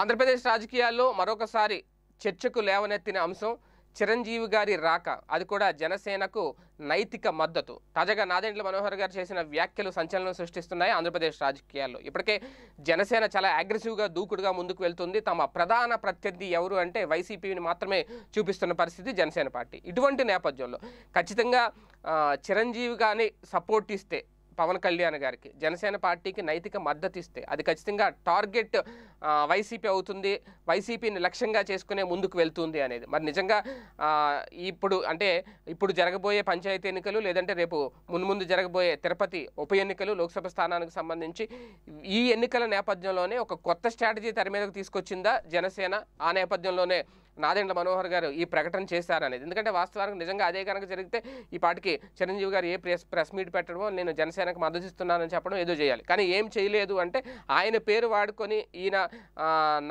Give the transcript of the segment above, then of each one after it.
ఆంధ్రప్రదేశ్ రాజకీయాల్లో మరొకసారి చర్చకు లేవనెత్తిన అంశం చిరంజీవి గారి రాక అది కూడా జనసేనకు నైతిక మద్దతు తాజాగా నాదేండ్ల మనోహర్ గారు చేసిన వ్యాఖ్యలు సంచలనం సృష్టిస్తున్నాయి ఆంధ్రప్రదేశ్ రాజకీయాల్లో ఇప్పటికే జనసేన చాలా అగ్రెసివ్గా దూకుడుగా ముందుకు వెళ్తుంది తమ ప్రధాన ప్రత్యర్థి ఎవరు అంటే వైసీపీని మాత్రమే చూపిస్తున్న పరిస్థితి జనసేన పార్టీ ఇటువంటి నేపథ్యంలో ఖచ్చితంగా చిరంజీవి గారిని సపోర్ట్ ఇస్తే పవన్ కళ్యాణ్ గారికి జనసేన పార్టీకి నైతిక మద్దతు ఇస్తే అది ఖచ్చితంగా టార్గెట్ వైసీపీ అవుతుంది వైసీపీని లక్ష్యంగా చేసుకునే ముందుకు వెళ్తుంది అనేది మరి నిజంగా ఇప్పుడు అంటే ఇప్పుడు జరగబోయే పంచాయతీ ఎన్నికలు లేదంటే రేపు మున్ముందు జరగబోయే తిరుపతి ఉప ఎన్నికలు లోక్సభ స్థానానికి సంబంధించి ఈ ఎన్నికల నేపథ్యంలోనే ఒక కొత్త స్ట్రాటజీ తెర మీదకు తీసుకొచ్చిందా జనసేన ఆ నేపథ్యంలోనే నాదెండ్ల మనోహర్ గారు ఈ ప్రకటన చేశారనేది ఎందుకంటే వాస్తవానికి నిజంగా అదే కనుక జరిగితే ఈ పాటికి చిరంజీవి గారు ఏ ప్రెస్ ప్రెస్ మీట్ పెట్టడమో నేను జనసేనకు మద్దతిస్తున్నానని చెప్పడం ఏదో చేయాలి కానీ ఏం చేయలేదు అంటే ఆయన పేరు వాడుకొని ఈయన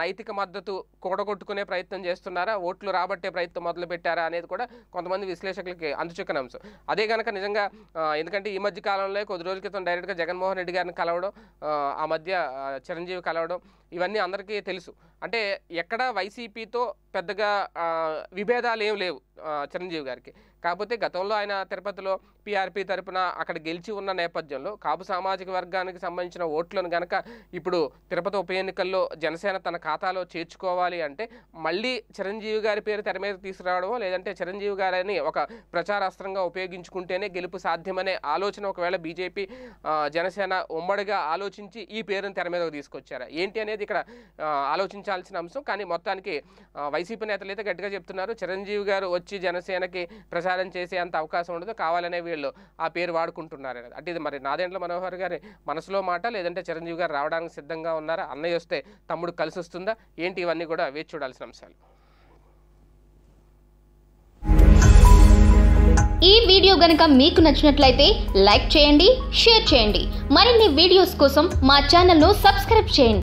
నైతిక మద్దతు కూడగొట్టుకునే ప్రయత్నం చేస్తున్నారా ఓట్లు రాబట్టే ప్రయత్నం మొదలు పెట్టారా అనేది కూడా కొంతమంది విశ్లేషకులకి అందుచుక్కని అంశం అదే కనుక నిజంగా ఎందుకంటే ఈ మధ్య కాలంలో కొద్ది రోజుల క్రితం డైరెక్ట్గా జగన్మోహన్ రెడ్డి గారిని కలవడం ఆ మధ్య చిరంజీవి కలవడం ఇవన్నీ అందరికీ తెలుసు అంటే ఎక్కడ వైసీపీతో పెద్దగా విభేదాలు ఏం లేవు చిరంజీవి గారికి కాకపోతే గతంలో ఆయన తిరుపతిలో పీఆర్పీ తరపున అక్కడ గెలిచి ఉన్న నేపథ్యంలో కాపు సామాజిక వర్గానికి సంబంధించిన ఓట్లను గనక ఇప్పుడు తిరుపతి ఉప ఎన్నికల్లో జనసేన తన ఖాతాలో చేర్చుకోవాలి అంటే మళ్ళీ చిరంజీవి గారి పేరు తెర మీద తీసుకురావడమో లేదంటే చిరంజీవి గారిని ఒక ప్రచారాస్త్రంగా ఉపయోగించుకుంటేనే గెలుపు సాధ్యమనే ఆలోచన ఒకవేళ బీజేపీ జనసేన ఉమ్మడిగా ఆలోచించి ఈ పేరును తెర మీదకు తీసుకొచ్చారా ఏంటి అనేది ఇక్కడ ఆలోచించాల్సిన అంశం కానీ మొత్తానికి వైసీపీ నేతలు అయితే గట్టిగా చెప్తున్నారు చిరంజీవి గారు వచ్చి జనసేనకి ప్రచారం చేసే అంత అవకాశం ఉండదు కావాలనే వీళ్ళు ఆ పేరు వాడుకుంటున్నారు అంటే ఇది మరి నాదేండ్ల మనోహర్ గారి మనసులో మాట లేదంటే చిరంజీవి గారు రావడానికి సిద్ధంగా ఉన్నారా అన్నయ్య వస్తే తమ్ముడు కలిసి వస్తుందా ఏంటి ఇవన్నీ కూడా వేచి చూడాల్సిన అంశాలు ఈ వీడియో గనుక మీకు నచ్చినట్లయితే లైక్ చేయండి షేర్ చేయండి మరిన్ని వీడియోస్ కోసం మా ఛానల్ను సబ్స్క్రైబ్ చేయండి